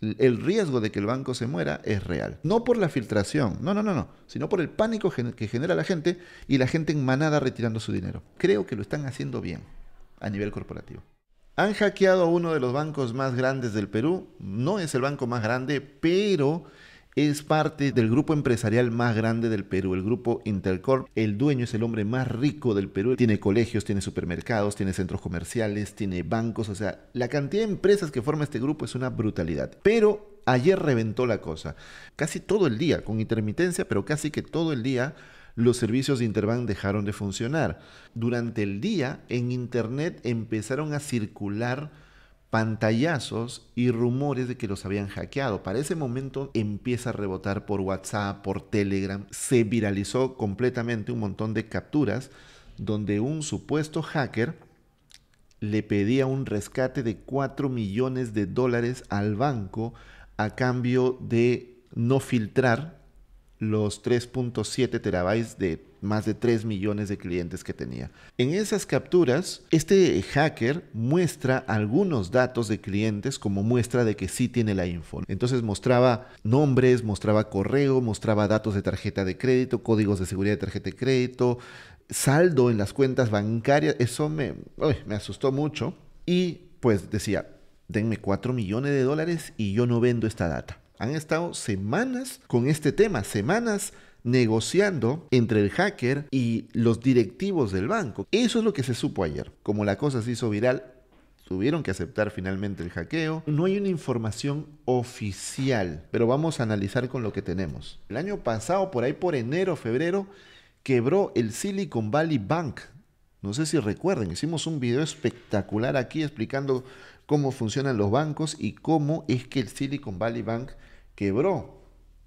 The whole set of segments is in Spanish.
El riesgo de que el banco se muera es real. No por la filtración, no, no, no, no, sino por el pánico que genera la gente y la gente en manada retirando su dinero. Creo que lo están haciendo bien a nivel corporativo. Han hackeado a uno de los bancos más grandes del Perú. No es el banco más grande, pero es parte del grupo empresarial más grande del Perú, el grupo Intercorp. El dueño es el hombre más rico del Perú. Tiene colegios, tiene supermercados, tiene centros comerciales, tiene bancos. O sea, la cantidad de empresas que forma este grupo es una brutalidad. Pero ayer reventó la cosa. Casi todo el día, con intermitencia, pero casi que todo el día los servicios de Interbank dejaron de funcionar. Durante el día en Internet empezaron a circular pantallazos y rumores de que los habían hackeado. Para ese momento empieza a rebotar por WhatsApp, por Telegram, se viralizó completamente un montón de capturas donde un supuesto hacker le pedía un rescate de 4 millones de dólares al banco a cambio de no filtrar los 3.7 terabytes de más de 3 millones de clientes que tenía. En esas capturas, este hacker muestra algunos datos de clientes como muestra de que sí tiene la info. Entonces mostraba nombres, mostraba correo, mostraba datos de tarjeta de crédito, códigos de seguridad de tarjeta de crédito, saldo en las cuentas bancarias. Eso me, asustó mucho. Y pues decía, denme 4 millones de dólares y yo no vendo esta data. Han estado semanas con este tema, semanas negociando entre el hacker y los directivos del banco. Eso es lo que se supo ayer. Como la cosa se hizo viral, tuvieron que aceptar finalmente el hackeo. No hay una información oficial, pero vamos a analizar con lo que tenemos. El año pasado, por ahí por enero, febrero, quebró el Silicon Valley Bank. No sé si recuerden, hicimos un video espectacular aquí explicando cómo funcionan los bancos y cómo es que el Silicon Valley Bank quebró.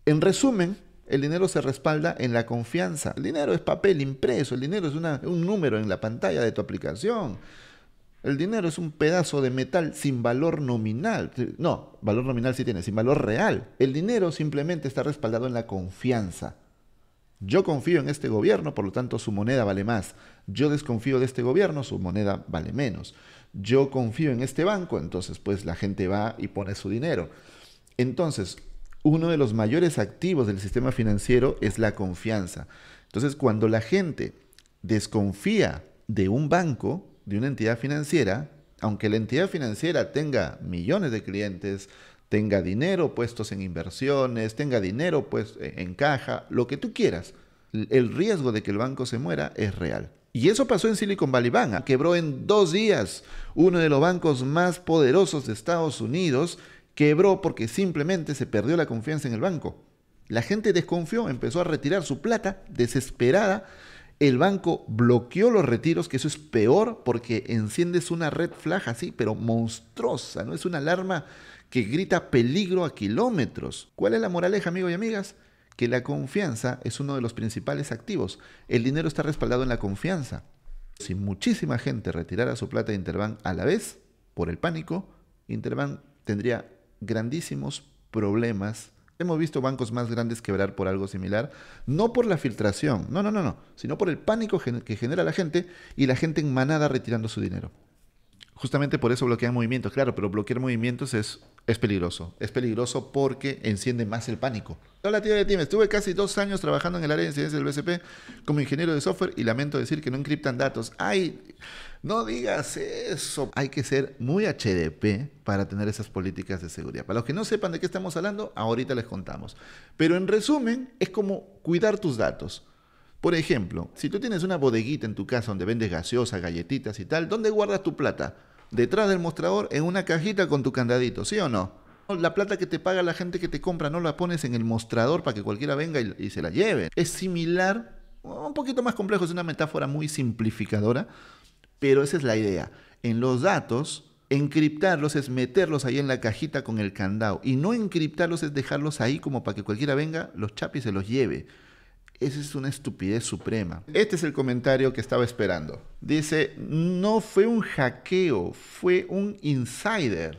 En resumen, el dinero se respalda en la confianza. El dinero es papel impreso, el dinero es un número en la pantalla de tu aplicación. El dinero es un pedazo de metal sin valor nominal. No, valor nominal sí tiene, sin valor real. El dinero simplemente está respaldado en la confianza. Yo confío en este gobierno, por lo tanto su moneda vale más. Yo desconfío de este gobierno, su moneda vale menos yo confío en este banco, entonces pues la gente va y pone su dinero. Entonces, uno de los mayores activos del sistema financiero es la confianza. Entonces, cuando la gente desconfía de un banco, de una entidad financiera, aunque la entidad financiera tenga millones de clientes, tenga dinero puestos en inversiones, tenga dinero pues en caja, lo que tú quieras, el riesgo de que el banco se muera es real. Y eso pasó en Silicon Valley Bank. Quebró en dos días uno de los bancos más poderosos de Estados Unidos. Quebró porque simplemente se perdió la confianza en el banco. La gente desconfió, empezó a retirar su plata desesperada. El banco bloqueó los retiros, que eso es peor porque enciendes una red flag así, pero monstruosa, ¿no? Es una alarma que grita peligro a kilómetros. ¿Cuál es la moraleja, amigos y amigas? que la confianza es uno de los principales activos. El dinero está respaldado en la confianza. Si muchísima gente retirara su plata de Interbank a la vez, por el pánico, Interbank tendría grandísimos problemas. Hemos visto bancos más grandes quebrar por algo similar, no por la filtración, no, no, no, no, sino por el pánico que genera la gente y la gente en manada retirando su dinero. Justamente por eso bloquean movimientos, claro, pero bloquear movimientos es es peligroso. Es peligroso porque enciende más el pánico. Hola, tía de Tim. Estuve casi dos años trabajando en el área de incidencia del BCP como ingeniero de software y lamento decir que no encriptan datos. ¡Ay! No digas eso. Hay que ser muy HDP para tener esas políticas de seguridad. Para los que no sepan de qué estamos hablando, ahorita les contamos. Pero en resumen, es como cuidar tus datos. Por ejemplo, si tú tienes una bodeguita en tu casa donde vendes gaseosa, galletitas y tal, ¿dónde guardas tu plata? detrás del mostrador en una cajita con tu candadito, ¿sí o no? La plata que te paga la gente que te compra no la pones en el mostrador para que cualquiera venga y, se la lleve. Es similar, un poquito más complejo, es una metáfora muy simplificadora, pero esa es la idea. En los datos, encriptarlos es meterlos ahí en la cajita con el candado. Y no encriptarlos es dejarlos ahí como para que cualquiera venga, los chapi se los lleve. Esa es una estupidez suprema. Este es el comentario que estaba esperando. Dice, no fue un hackeo, fue un insider.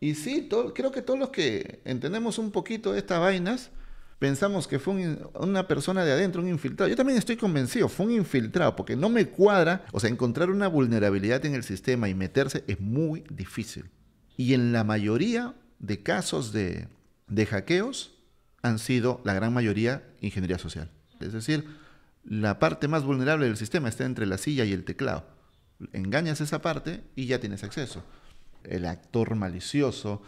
Y sí, creo que todos los que entendemos un poquito de estas vainas, pensamos que fue una persona de adentro, un infiltrado. Yo también estoy convencido, fue un infiltrado, porque no me cuadra, o sea, encontrar una vulnerabilidad en el sistema y meterse es muy difícil. Y en la mayoría de casos de hackeos, han sido la gran mayoría ingeniería social. Es decir, la parte más vulnerable del sistema está entre la silla y el teclado. Engañas esa parte y ya tienes acceso. El actor malicioso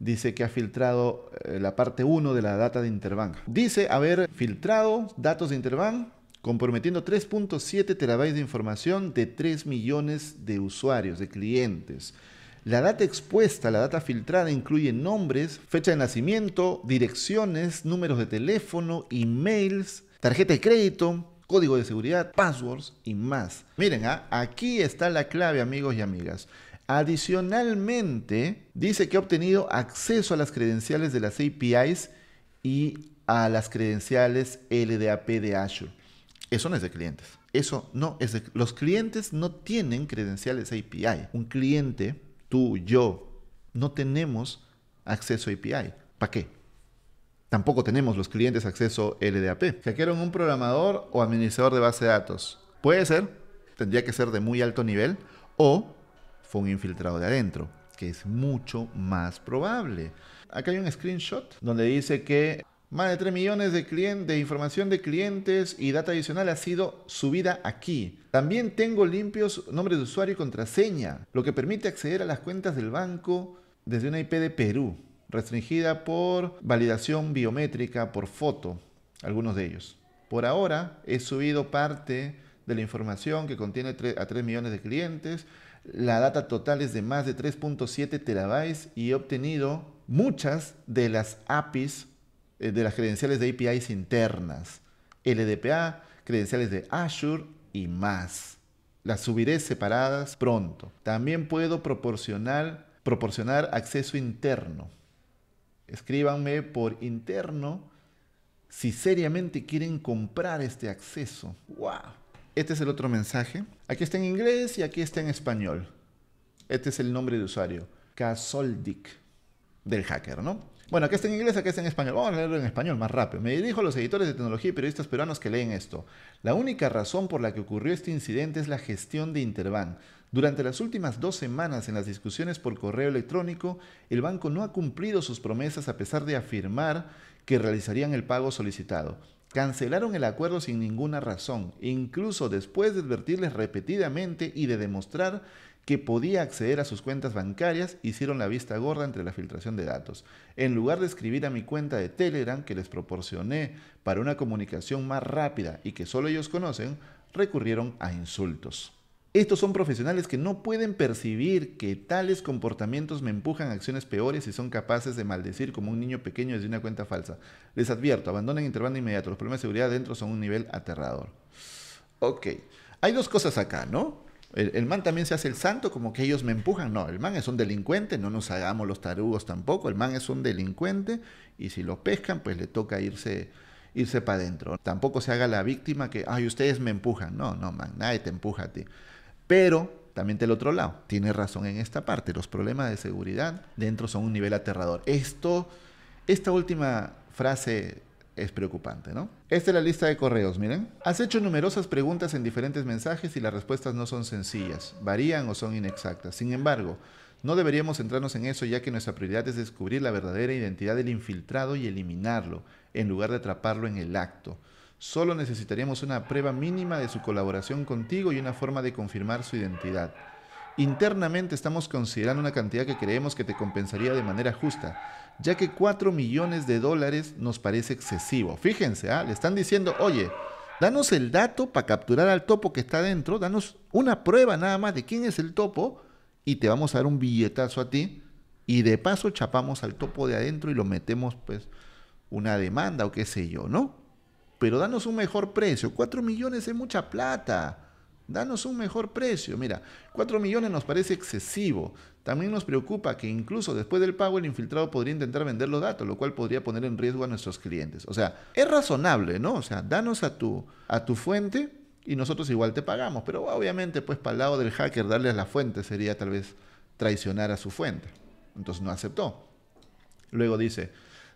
dice que ha filtrado eh, la parte 1 de la data de Interbank. Dice haber filtrado datos de Interbank comprometiendo 3.7 terabytes de información de 3 millones de usuarios, de clientes. La data expuesta, la data filtrada incluye nombres, fecha de nacimiento, direcciones, números de teléfono, emails, tarjeta de crédito, código de seguridad, passwords y más. Miren, ¿ah? aquí está la clave amigos y amigas. Adicionalmente, dice que ha obtenido acceso a las credenciales de las APIs y a las credenciales LDAP de Azure. Eso no es de clientes. Eso no es de... Los clientes no tienen credenciales API. Un cliente tú, yo, no tenemos acceso API. ¿Para qué? Tampoco tenemos los clientes acceso LDAP. Hackearon un programador o administrador de base de datos. Puede ser, tendría que ser de muy alto nivel, o fue un infiltrado de adentro, que es mucho más probable. Acá hay un screenshot donde dice que más de 3 millones de, información de clientes y data adicional ha sido subida aquí. También tengo limpios nombres de usuario y contraseña, lo que permite acceder a las cuentas del banco desde una IP de Perú, restringida por validación biométrica por foto, algunos de ellos. Por ahora he subido parte de la información que contiene a 3 millones de clientes, la data total es de más de 3.7 terabytes y he obtenido muchas de las APIs eh, de las credenciales de APIs internas, LDPA, credenciales de Azure y más. Las subiré separadas pronto. También puedo proporcionar, proporcionar acceso interno. Escríbanme por interno si seriamente quieren comprar este acceso. ¡Wow! Este es el otro mensaje. Aquí está en inglés y aquí está en español. Este es el nombre de usuario. Casoldic, del hacker, ¿no? Bueno, acá está en inglés, acá está en español. Vamos a leerlo en español más rápido. Me dirijo a los editores de tecnología y periodistas peruanos que leen esto. La única razón por la que ocurrió este incidente es la gestión de Interbank. Durante las últimas dos semanas en las discusiones por correo electrónico, el banco no ha cumplido sus promesas a pesar de afirmar que realizarían el pago solicitado. Cancelaron el acuerdo sin ninguna razón, incluso después de advertirles repetidamente y de demostrar que podía acceder a sus cuentas bancarias hicieron la vista gorda entre la filtración de datos. En lugar de escribir a mi cuenta de Telegram que les proporcioné para una comunicación más rápida y que solo ellos conocen, recurrieron a insultos. Estos son profesionales que no pueden percibir que tales comportamientos me empujan a acciones peores y son capaces de maldecir como un niño pequeño desde una cuenta falsa. Les advierto, abandonen intervalo inmediato. Los problemas de seguridad dentro son un nivel aterrador. Ok, hay dos cosas acá, ¿no? El, man también se hace el santo como que ellos me empujan. No, el man es un delincuente, no nos hagamos los tarugos tampoco. El man es un delincuente y si lo pescan, pues le toca irse, irse para adentro. Tampoco se haga la víctima que, ay, ustedes me empujan. No, no, man, nadie te empuja a ti. Pero también del otro lado, tiene razón en esta parte. Los problemas de seguridad dentro son un nivel aterrador. Esto, esta última frase es preocupante, ¿no? Esta es la lista de correos, miren. Has hecho numerosas preguntas en diferentes mensajes y las respuestas no son sencillas, varían o son inexactas. Sin embargo, no deberíamos centrarnos en eso ya que nuestra prioridad es descubrir la verdadera identidad del infiltrado y eliminarlo, en lugar de atraparlo en el acto. Solo necesitaríamos una prueba mínima de su colaboración contigo y una forma de confirmar su identidad. Internamente estamos considerando una cantidad que creemos que te compensaría de manera justa, ya que 4 millones de dólares nos parece excesivo. Fíjense, ¿ah? le están diciendo, oye, danos el dato para capturar al topo que está adentro. danos una prueba nada más de quién es el topo y te vamos a dar un billetazo a ti y de paso chapamos al topo de adentro y lo metemos pues una demanda o qué sé yo, ¿no? Pero danos un mejor precio, 4 millones es mucha plata. Danos un mejor precio. Mira, 4 millones nos parece excesivo. También nos preocupa que incluso después del pago el infiltrado podría intentar vender los datos, lo cual podría poner en riesgo a nuestros clientes. O sea, es razonable, ¿no? O sea, danos a tu, a tu fuente y nosotros igual te pagamos. Pero obviamente, pues para el lado del hacker, darles la fuente sería tal vez traicionar a su fuente. Entonces no aceptó. Luego dice,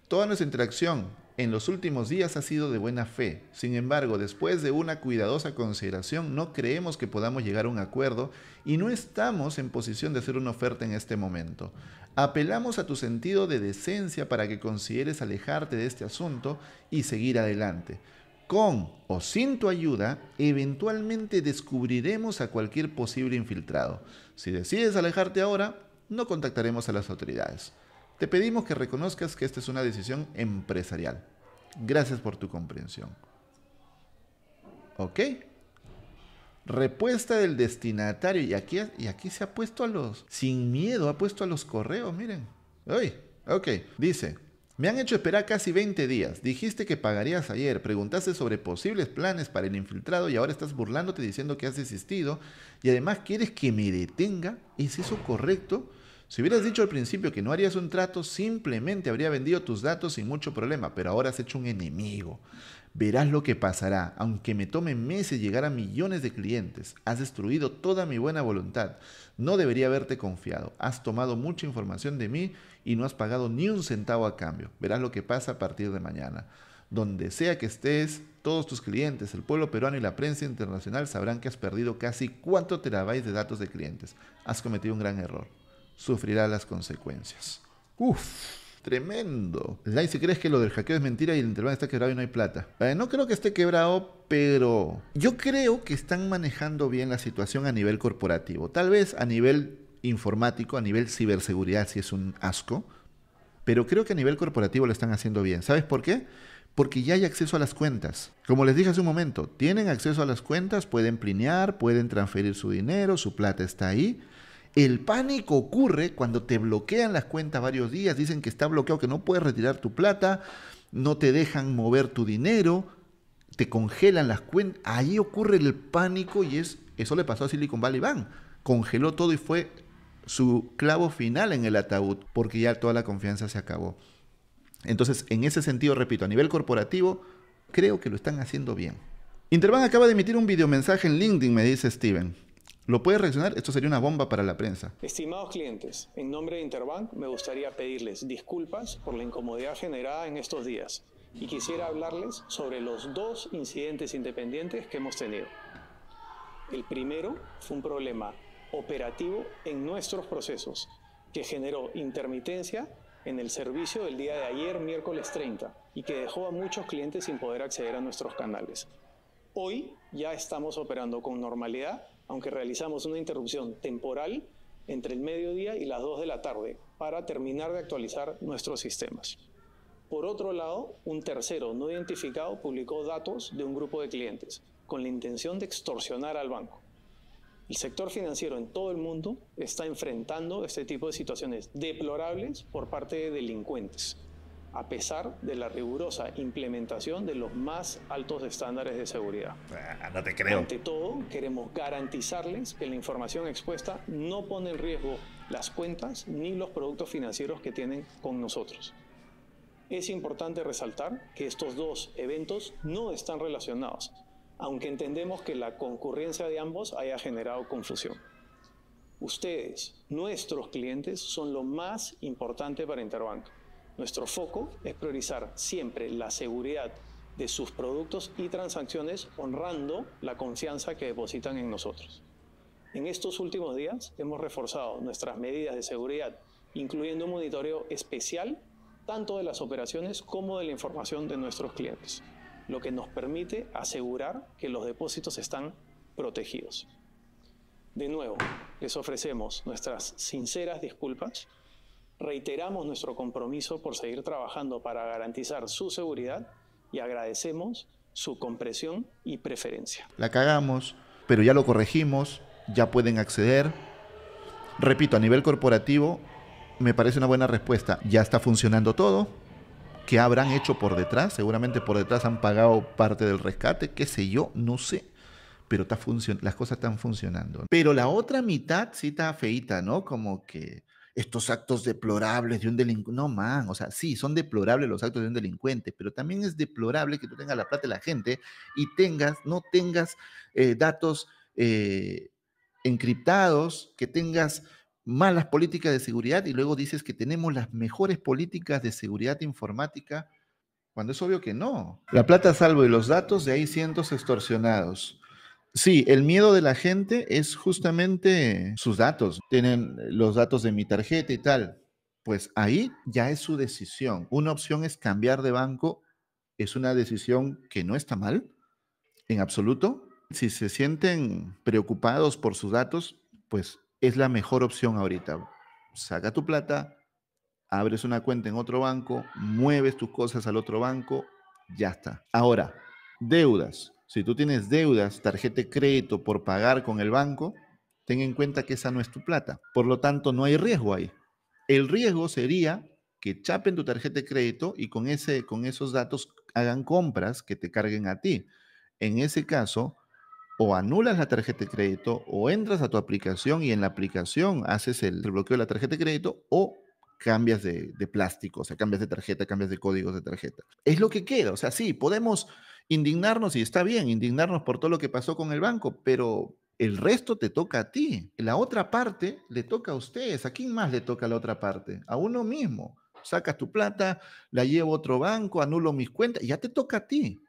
toda nuestra interacción en los últimos días ha sido de buena fe. Sin embargo, después de una cuidadosa consideración, no creemos que podamos llegar a un acuerdo y no estamos en posición de hacer una oferta en este momento. Apelamos a tu sentido de decencia para que consideres alejarte de este asunto y seguir adelante. Con o sin tu ayuda, eventualmente descubriremos a cualquier posible infiltrado. Si decides alejarte ahora, no contactaremos a las autoridades. Te pedimos que reconozcas que esta es una decisión empresarial. Gracias por tu comprensión. ¿Ok? Repuesta del destinatario. Y aquí, y aquí se ha puesto a los... Sin miedo, ha puesto a los correos, miren. Uy, ok. Dice, me han hecho esperar casi 20 días. Dijiste que pagarías ayer, preguntaste sobre posibles planes para el infiltrado y ahora estás burlándote diciendo que has desistido y además quieres que me detenga. ¿Es eso correcto? Si hubieras dicho al principio que no harías un trato, simplemente habría vendido tus datos sin mucho problema, pero ahora has hecho un enemigo. Verás lo que pasará, aunque me tome meses llegar a millones de clientes. Has destruido toda mi buena voluntad. No debería haberte confiado. Has tomado mucha información de mí y no has pagado ni un centavo a cambio. Verás lo que pasa a partir de mañana. Donde sea que estés, todos tus clientes, el pueblo peruano y la prensa internacional sabrán que has perdido casi te terabytes de datos de clientes. Has cometido un gran error sufrirá las consecuencias. Uf. Tremendo. Y si crees que lo del hackeo es mentira y el intervalo está quebrado y no hay plata. Eh, no creo que esté quebrado, pero yo creo que están manejando bien la situación a nivel corporativo. Tal vez a nivel informático, a nivel ciberseguridad, si es un asco. Pero creo que a nivel corporativo lo están haciendo bien. ¿Sabes por qué? Porque ya hay acceso a las cuentas. Como les dije hace un momento, tienen acceso a las cuentas, pueden plinear, pueden transferir su dinero, su plata está ahí. El pánico ocurre cuando te bloquean las cuentas varios días, dicen que está bloqueado, que no puedes retirar tu plata, no te dejan mover tu dinero, te congelan las cuentas. Ahí ocurre el pánico y es eso le pasó a Silicon Valley Bank. Congeló todo y fue su clavo final en el ataúd, porque ya toda la confianza se acabó. Entonces, en ese sentido, repito, a nivel corporativo, creo que lo están haciendo bien. Interbank acaba de emitir un mensaje en LinkedIn, me dice Steven lo puede reaccionar, esto sería una bomba para la prensa. Estimados clientes, en nombre de Interbank me gustaría pedirles disculpas por la incomodidad generada en estos días y quisiera hablarles sobre los dos incidentes independientes que hemos tenido. El primero fue un problema operativo en nuestros procesos que generó intermitencia en el servicio del día de ayer, miércoles 30, y que dejó a muchos clientes sin poder acceder a nuestros canales. Hoy ya estamos operando con normalidad aunque realizamos una interrupción temporal entre el mediodía y las 2 de la tarde para terminar de actualizar nuestros sistemas. Por otro lado, un tercero no identificado publicó datos de un grupo de clientes con la intención de extorsionar al banco. El sector financiero en todo el mundo está enfrentando este tipo de situaciones deplorables por parte de delincuentes a pesar de la rigurosa implementación de los más altos estándares de seguridad. Ah, no te creo. Ante todo, queremos garantizarles que la información expuesta no pone en riesgo las cuentas ni los productos financieros que tienen con nosotros. Es importante resaltar que estos dos eventos no están relacionados, aunque entendemos que la concurrencia de ambos haya generado confusión. Ustedes, nuestros clientes, son lo más importante para Interbank nuestro foco es priorizar siempre la seguridad de sus productos y transacciones honrando la confianza que depositan en nosotros. En estos últimos días hemos reforzado nuestras medidas de seguridad, incluyendo un monitoreo especial tanto de las operaciones como de la información de nuestros clientes, lo que nos permite asegurar que los depósitos están protegidos. De nuevo, les ofrecemos nuestras sinceras disculpas Reiteramos nuestro compromiso por seguir trabajando para garantizar su seguridad y agradecemos su comprensión y preferencia. La cagamos, pero ya lo corregimos, ya pueden acceder. Repito, a nivel corporativo, me parece una buena respuesta. Ya está funcionando todo. ¿Qué habrán hecho por detrás? Seguramente por detrás han pagado parte del rescate, qué sé yo, no sé. Pero está las cosas están funcionando. Pero la otra mitad sí está feita, ¿no? Como que estos actos deplorables de un delincuente. No, man, o sea, sí, son deplorables los actos de un delincuente, pero también es deplorable que tú tengas la plata de la gente y tengas, no tengas eh, datos eh, encriptados, que tengas malas políticas de seguridad y luego dices que tenemos las mejores políticas de seguridad informática, cuando es obvio que no. La plata salvo y los datos, de ahí cientos extorsionados. Sí, el miedo de la gente es justamente sus datos. Tienen los datos de mi tarjeta y tal. Pues ahí ya es su decisión. Una opción es cambiar de banco. Es una decisión que no está mal, en absoluto. Si se sienten preocupados por sus datos, pues es la mejor opción ahorita. Saca tu plata, abres una cuenta en otro banco, mueves tus cosas al otro banco, ya está. Ahora, deudas. Si tú tienes deudas, tarjeta de crédito por pagar con el banco, ten en cuenta que esa no es tu plata. Por lo tanto, no hay riesgo ahí. El riesgo sería que chapen tu tarjeta de crédito y con, ese, con esos datos hagan compras que te carguen a ti. En ese caso, o anulas la tarjeta de crédito o entras a tu aplicación y en la aplicación haces el bloqueo de la tarjeta de crédito o cambias de, de plástico, o sea, cambias de tarjeta, cambias de códigos de tarjeta. Es lo que queda, o sea, sí, podemos indignarnos, y está bien, indignarnos por todo lo que pasó con el banco, pero el resto te toca a ti. La otra parte le toca a ustedes. ¿A quién más le toca la otra parte? A uno mismo. Sacas tu plata, la llevo a otro banco, anulo mis cuentas, ya te toca a ti.